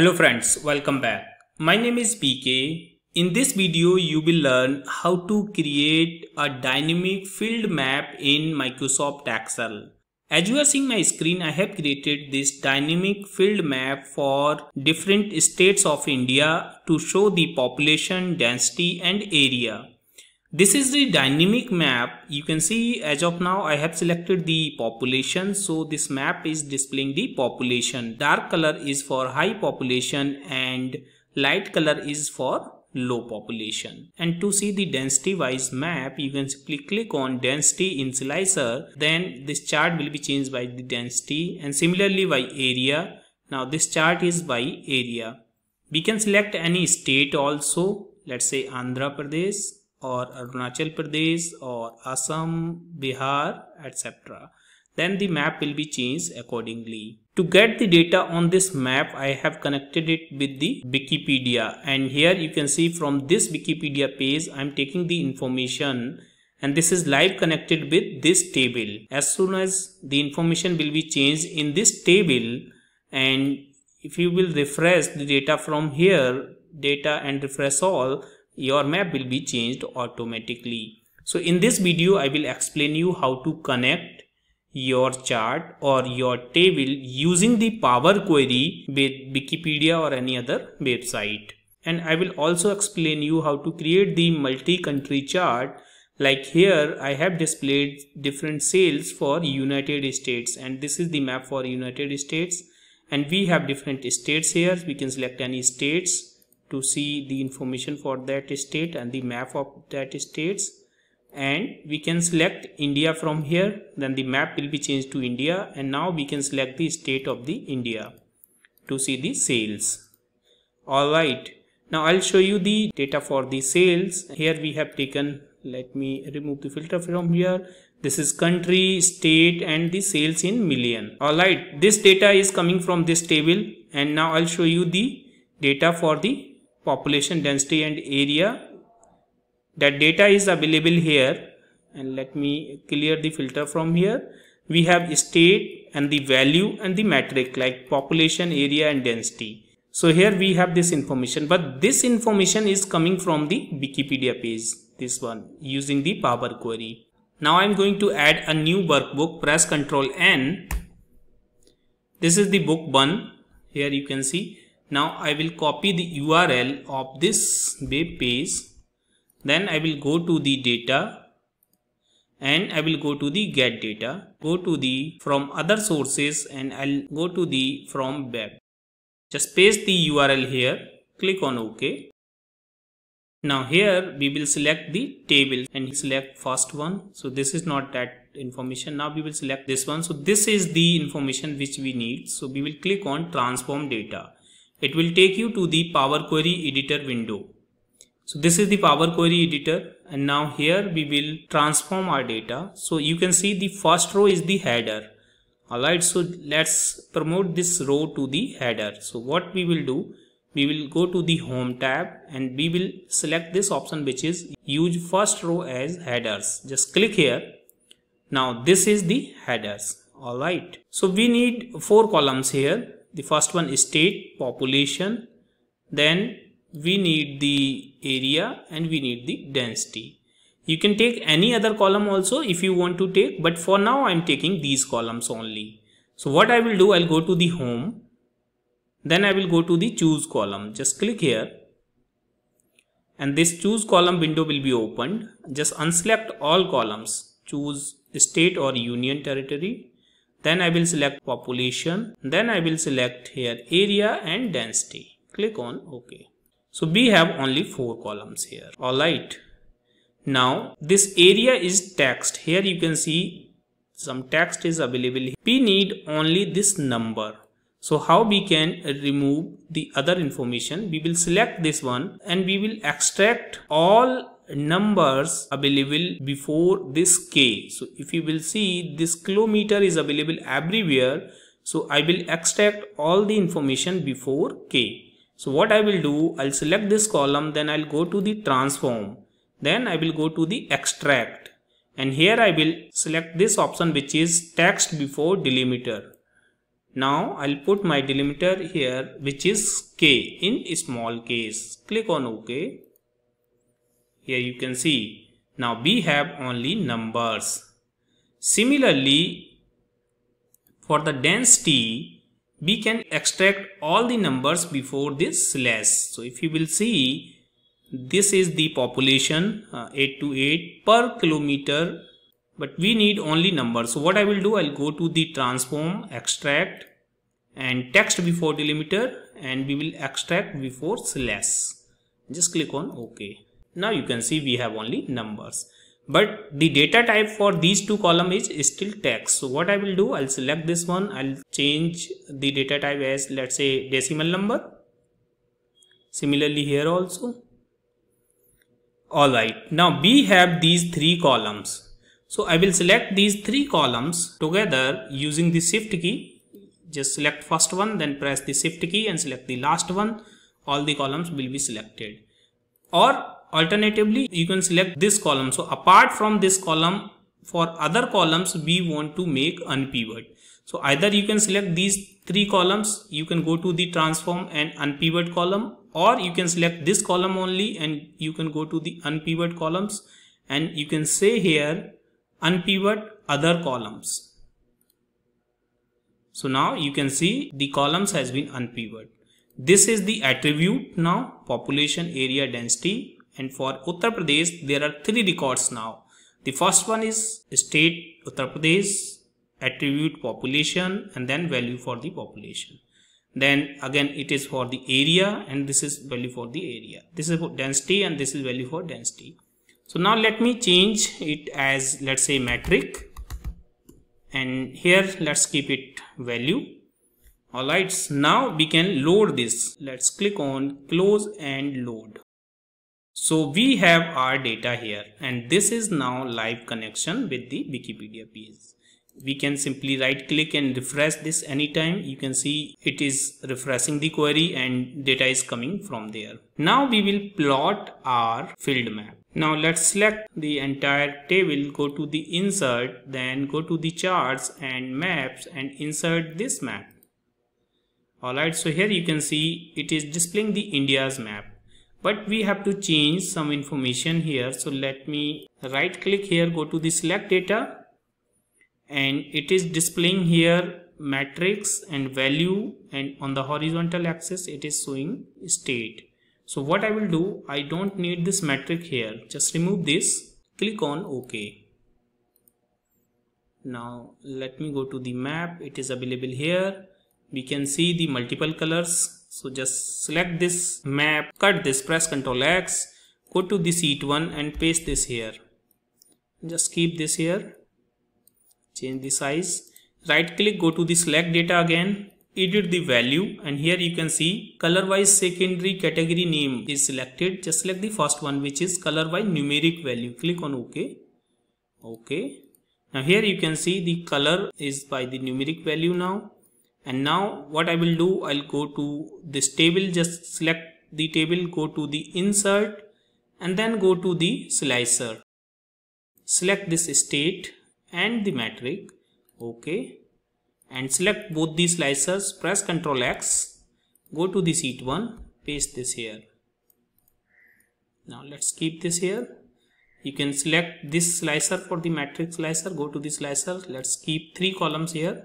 Hello friends, welcome back. My name is PK. In this video, you will learn how to create a dynamic field map in Microsoft Excel. As you are seeing my screen, I have created this dynamic field map for different states of India to show the population, density and area. This is the dynamic map. You can see as of now I have selected the population. So this map is displaying the population. Dark color is for high population and light color is for low population. And to see the density wise map, you can simply click on density in slicer. Then this chart will be changed by the density and similarly by area. Now this chart is by area. We can select any state also. Let's say Andhra Pradesh or Arunachal Pradesh or Assam, Bihar, etc. Then the map will be changed accordingly. To get the data on this map, I have connected it with the Wikipedia and here you can see from this Wikipedia page, I am taking the information and this is live connected with this table. As soon as the information will be changed in this table and if you will refresh the data from here, data and refresh all, your map will be changed automatically. So in this video, I will explain you how to connect your chart or your table using the Power Query with Wikipedia or any other website. And I will also explain you how to create the multi-country chart like here I have displayed different sales for United States and this is the map for United States and we have different states here we can select any states to see the information for that state and the map of that states and we can select India from here then the map will be changed to India and now we can select the state of the India to see the sales alright now I'll show you the data for the sales here we have taken let me remove the filter from here this is country state and the sales in million alright this data is coming from this table and now I'll show you the data for the population density and area that data is available here and let me clear the filter from here we have state and the value and the metric like population area and density so here we have this information but this information is coming from the wikipedia page this one using the power query now i'm going to add a new workbook press ctrl n this is the book one here you can see now I will copy the URL of this web page. Then I will go to the data and I will go to the get data. Go to the from other sources and I'll go to the from web. Just paste the URL here. Click on OK. Now here we will select the table and select first one. So this is not that information. Now we will select this one. So this is the information which we need. So we will click on transform data it will take you to the Power Query Editor window. So this is the Power Query Editor and now here we will transform our data. So you can see the first row is the header. Alright, so let's promote this row to the header. So what we will do, we will go to the home tab and we will select this option which is use first row as headers. Just click here. Now this is the headers. Alright, so we need four columns here the first one state population then we need the area and we need the density you can take any other column also if you want to take but for now i'm taking these columns only so what i will do i'll go to the home then i will go to the choose column just click here and this choose column window will be opened just unselect all columns choose state or union territory then I will select population. Then I will select here area and density. Click on OK. So we have only four columns here. Alright. Now this area is text. Here you can see some text is available. We need only this number. So how we can remove the other information? We will select this one and we will extract all numbers available before this k so if you will see this kilometer is available everywhere so i will extract all the information before k so what i will do i'll select this column then i'll go to the transform then i will go to the extract and here i will select this option which is text before delimiter now i'll put my delimiter here which is k in small case click on ok here you can see. Now we have only numbers. Similarly, for the density, we can extract all the numbers before this slash. So if you will see, this is the population uh, eight per kilometer but we need only numbers. So what I will do, I'll go to the transform, extract and text before delimiter and we will extract before slash. Just click on OK. Now you can see we have only numbers. But the data type for these two column is still text. So what I will do, I'll select this one. I'll change the data type as let's say decimal number. Similarly here also. Alright, now we have these three columns. So I will select these three columns together using the shift key. Just select first one, then press the shift key and select the last one. All the columns will be selected. Or Alternatively, you can select this column. So apart from this column, for other columns, we want to make unpivot. So either you can select these three columns, you can go to the transform and unpivot column or you can select this column only and you can go to the unpivot columns and you can say here unpivot other columns. So now you can see the columns has been unpivot. This is the attribute now population area density and for Uttar Pradesh there are three records now. The first one is state Uttar Pradesh, attribute population and then value for the population. Then again it is for the area and this is value for the area. This is for density and this is value for density. So now let me change it as let's say metric and here let's keep it value alright now we can load this let's click on close and load so we have our data here and this is now live connection with the Wikipedia page. We can simply right click and refresh this anytime. You can see it is refreshing the query and data is coming from there. Now we will plot our field map. Now let's select the entire table, go to the insert, then go to the charts and maps and insert this map. Alright, so here you can see it is displaying the India's map but we have to change some information here so let me right click here go to the select data and it is displaying here matrix and value and on the horizontal axis it is showing state so what I will do I don't need this metric here just remove this click on OK now let me go to the map it is available here we can see the multiple colors so just select this map cut this press ctrl x go to the sheet 1 and paste this here just keep this here change the size right click go to the select data again edit the value and here you can see color wise secondary category name is selected just select the first one which is color by numeric value click on ok okay now here you can see the color is by the numeric value now and now what I will do I'll go to this table just select the table go to the insert and then go to the slicer select this state and the metric ok and select both the slicers press ctrl x go to the sheet 1 paste this here now let's keep this here you can select this slicer for the matrix slicer go to the slicer let's keep three columns here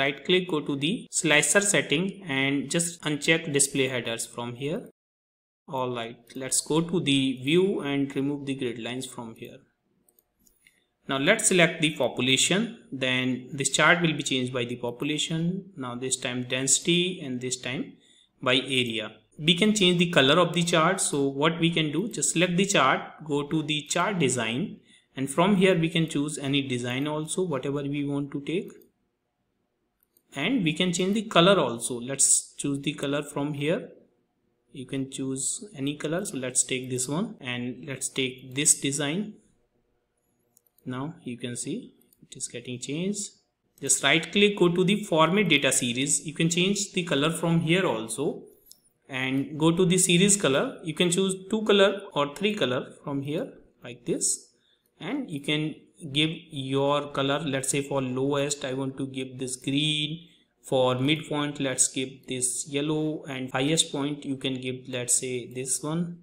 right click go to the slicer setting and just uncheck display headers from here alright let's go to the view and remove the grid lines from here now let's select the population then this chart will be changed by the population now this time density and this time by area we can change the color of the chart so what we can do just select the chart go to the chart design and from here we can choose any design also whatever we want to take and we can change the color also let's choose the color from here you can choose any color so let's take this one and let's take this design now you can see it is getting changed just right click go to the format data series you can change the color from here also and go to the series color you can choose two color or three color from here like this and you can give your color let's say for lowest i want to give this green for midpoint let's give this yellow and highest point you can give let's say this one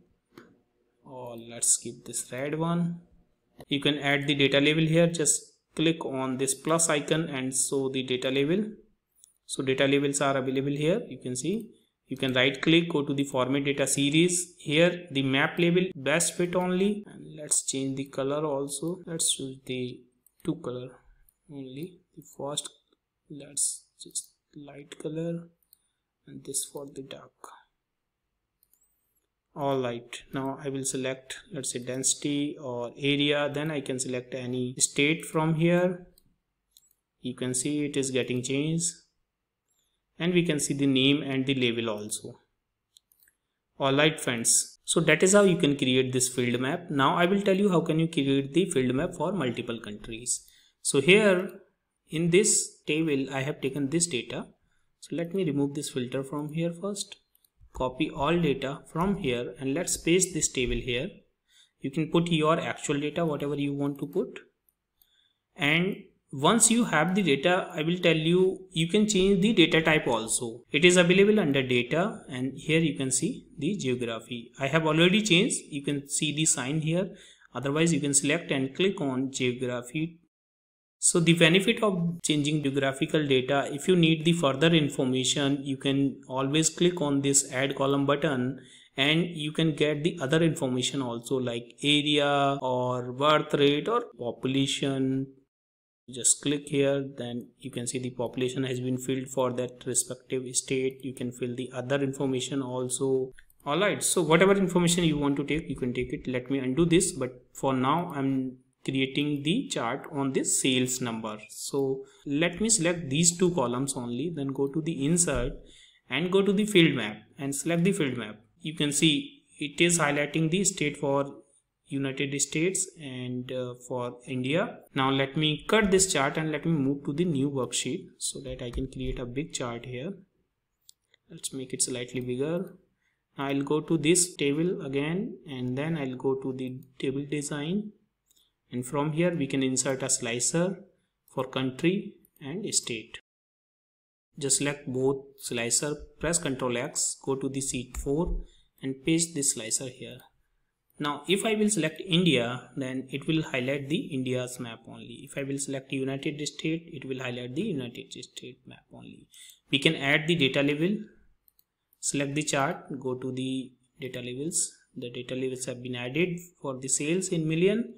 or let's give this red one you can add the data label here just click on this plus icon and show the data label so data labels are available here you can see you can right click go to the format data series here the map label best fit only and let's change the color also let's choose the two color only the first let's just light color and this for the dark all right now i will select let's say density or area then i can select any state from here you can see it is getting changed and we can see the name and the label also alright friends so that is how you can create this field map now I will tell you how can you create the field map for multiple countries so here in this table I have taken this data so let me remove this filter from here first copy all data from here and let's paste this table here you can put your actual data whatever you want to put and once you have the data, I will tell you, you can change the data type also. It is available under data and here you can see the geography. I have already changed. You can see the sign here. Otherwise you can select and click on geography. So the benefit of changing geographical data, if you need the further information, you can always click on this add column button and you can get the other information also like area or birth rate or population just click here then you can see the population has been filled for that respective state you can fill the other information also all right so whatever information you want to take you can take it let me undo this but for now i'm creating the chart on this sales number so let me select these two columns only then go to the insert and go to the field map and select the field map you can see it is highlighting the state for United States and uh, for India. Now let me cut this chart and let me move to the new worksheet so that I can create a big chart here. Let's make it slightly bigger. I'll go to this table again and then I'll go to the table design and from here we can insert a slicer for country and state. Just select both slicer, press Ctrl X, go to the sheet 4 and paste the slicer here. Now, if I will select India, then it will highlight the India's map only. If I will select United States, it will highlight the United States map only. We can add the data level, select the chart, go to the data levels. The data levels have been added for the sales in million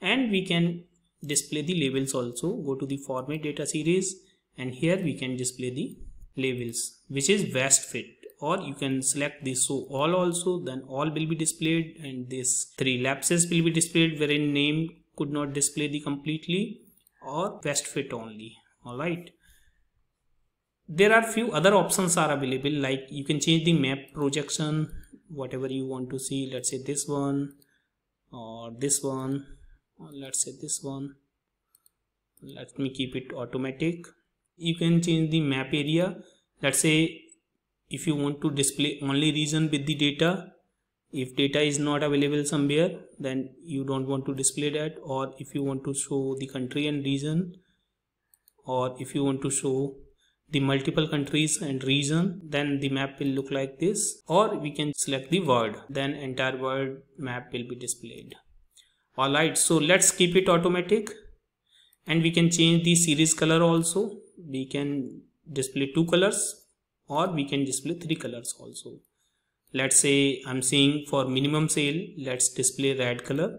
and we can display the labels also. Go to the format data series and here we can display the labels which is best fit or you can select this show all also then all will be displayed and this three lapses will be displayed wherein name could not display the completely or best fit only all right there are few other options are available like you can change the map projection whatever you want to see let's say this one or this one or let's say this one let me keep it automatic you can change the map area let's say if you want to display only region with the data if data is not available somewhere then you don't want to display that or if you want to show the country and region or if you want to show the multiple countries and region then the map will look like this or we can select the word then entire word map will be displayed alright so let's keep it automatic and we can change the series color also we can display two colors or we can display three colors also let's say I'm saying for minimum sale let's display red color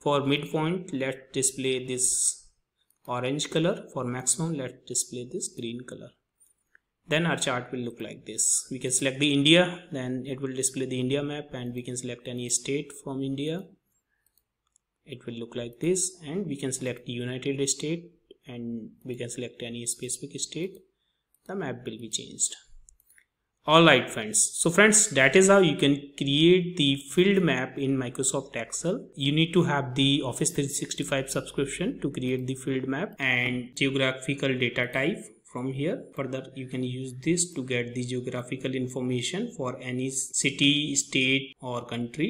for midpoint let's display this orange color for maximum let's display this green color then our chart will look like this we can select the India then it will display the India map and we can select any state from India it will look like this and we can select United States and we can select any specific state the map will be changed Alright friends, so friends that is how you can create the field map in Microsoft Excel. You need to have the Office 365 subscription to create the field map and geographical data type from here further you can use this to get the geographical information for any city state or country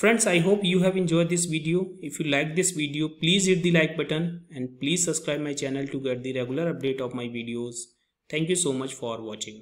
friends i hope you have enjoyed this video if you like this video please hit the like button and please subscribe my channel to get the regular update of my videos thank you so much for watching